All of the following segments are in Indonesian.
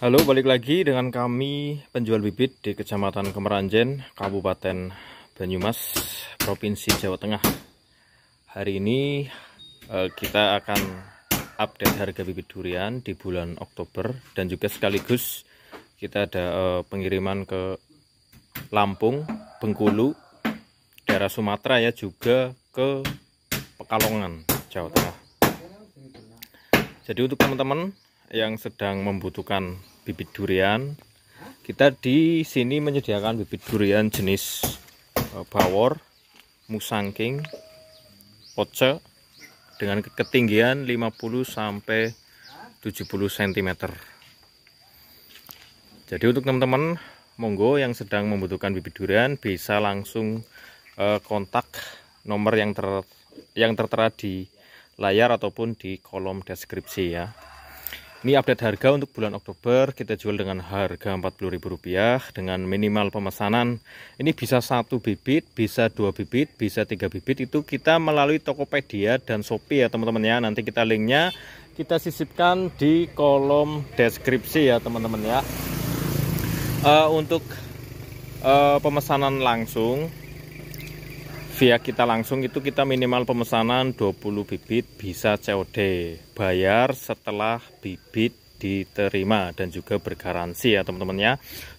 Halo, balik lagi dengan kami penjual bibit di Kecamatan Kemeranjen, Kabupaten Banyumas, Provinsi Jawa Tengah. Hari ini eh, kita akan update harga bibit durian di bulan Oktober dan juga sekaligus kita ada eh, pengiriman ke Lampung, Bengkulu, daerah Sumatera ya juga ke Pekalongan, Jawa Tengah. Jadi untuk teman-teman yang sedang membutuhkan bibit durian kita di sini menyediakan bibit durian jenis eh, bawor musangking poce dengan ketinggian 50 sampai 70 cm jadi untuk teman-teman monggo yang sedang membutuhkan bibit durian bisa langsung eh, kontak nomor yang ter yang tertera di layar ataupun di kolom deskripsi ya ini update harga untuk bulan Oktober kita jual dengan harga Rp40.000 dengan minimal pemesanan. Ini bisa satu bibit, bisa dua bibit, bisa tiga bibit itu kita melalui Tokopedia dan Shopee ya teman-teman ya. Nanti kita linknya kita sisipkan di kolom deskripsi ya teman-teman ya. Uh, untuk uh, pemesanan langsung via kita langsung itu kita minimal pemesanan 20 bibit bisa COD bayar setelah bibit diterima dan juga bergaransi ya teman-teman ya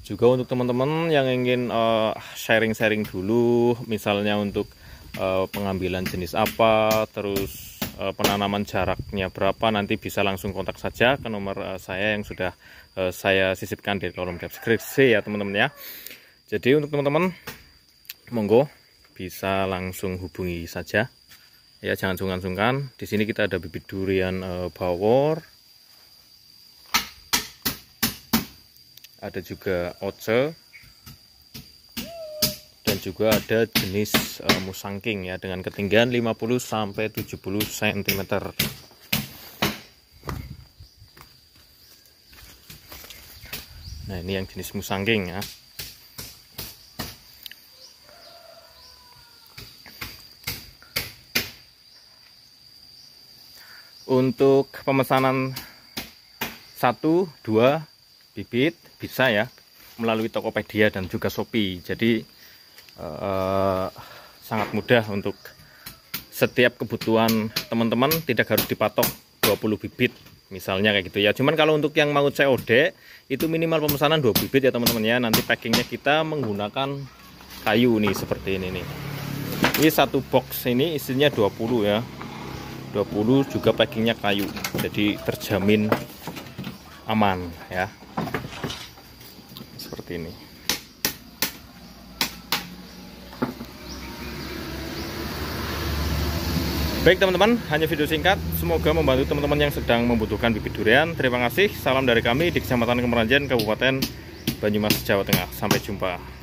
juga untuk teman-teman yang ingin eh, sharing-sharing uh, dulu misalnya untuk uh, pengambilan jenis apa terus uh, penanaman jaraknya berapa nanti bisa langsung kontak saja ke nomor uh, saya yang sudah uh, saya sisipkan di kolom deskripsi ya teman-teman ya jadi untuk teman-teman monggo bisa langsung hubungi saja ya jangan sungkan-sungkan di sini kita ada bibit durian e, bawor ada juga oce dan juga ada jenis e, musangking ya dengan ketinggian 50 sampai 70 cm nah ini yang jenis musangking ya untuk pemesanan satu, dua bibit bisa ya melalui Tokopedia dan juga Shopee jadi eh, sangat mudah untuk setiap kebutuhan teman-teman tidak harus dipatok 20 bibit misalnya kayak gitu ya cuman kalau untuk yang mau COD itu minimal pemesanan 2 bibit ya teman-teman ya nanti packingnya kita menggunakan kayu nih seperti ini nih ini satu box ini isinya 20 ya 20 juga packingnya kayu jadi terjamin aman ya seperti ini Baik teman-teman, hanya video singkat. Semoga membantu teman-teman yang sedang membutuhkan bibit durian. Terima kasih. Salam dari kami di Kecamatan Kemeranjen, Kabupaten Banyumas, Jawa Tengah. Sampai jumpa.